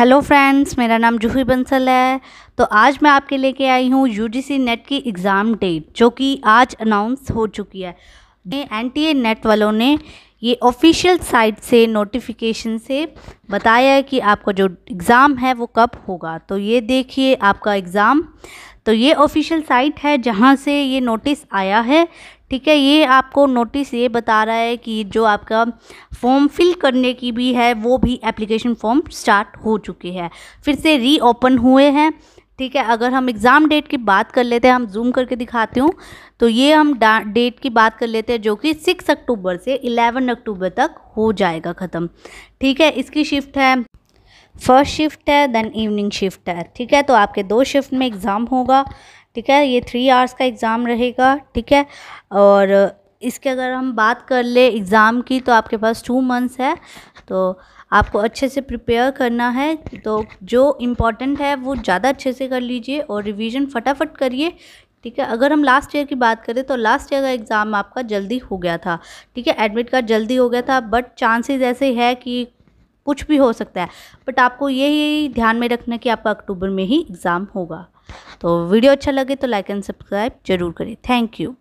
hello friends मेरा नाम जूही बंसल है तो आज मैं आपके लेके आई हूँ यूजीसी नेट की एग्ज़ाम डेट जो कि आज अनाउंस हो चुकी है एनटीए नेट वालों ने ये ऑफिशियल साइट से नोटिफिकेशन से बताया है कि आपका जो एग्ज़ाम है वो कब होगा तो ये देखिए आपका एग्ज़ाम तो ये ऑफिशियल साइट है जहाँ से ये नोटिस आया है ठीक है ये आपको नोटिस ये बता रहा है कि जो आपका फॉर्म फिल करने की भी है वो भी एप्लीकेशन फॉर्म स्टार्ट हो चुकी है फिर से रीओपन हुए हैं ठीक है अगर हम एग्ज़ाम डेट की बात कर लेते हैं हम जूम करके दिखाती हूँ तो ये हम डेट की बात कर लेते हैं जो कि सिक्स अक्टूबर से इलेवन अक्टूबर तक हो जाएगा ख़त्म ठीक है इसकी शिफ्ट है फर्स्ट शिफ्ट है देन इवनिंग शिफ्ट है ठीक है तो आपके दो शिफ्ट में एग्ज़ाम होगा ठीक है ये थ्री आवर्स का एग्ज़ाम रहेगा ठीक है और इसके अगर हम बात कर ले एग्ज़ाम की तो आपके पास टू मंथ्स है तो आपको अच्छे से प्रिपेयर करना है तो जो इम्पॉर्टेंट है वो ज़्यादा अच्छे से कर लीजिए और रिवीजन फटाफट करिए ठीक है अगर हम लास्ट ईयर की बात करें तो लास्ट ईयर का एग्ज़ाम आपका जल्दी हो गया था ठीक है एडमिट कार्ड जल्दी हो गया था बट चांसेस ऐसे है कि कुछ भी हो सकता है बट आपको यही ध्यान में रखना कि आपका अक्टूबर में ही एग्ज़ाम होगा तो वीडियो अच्छा लगे तो लाइक एंड सब्सक्राइब जरूर करें थैंक यू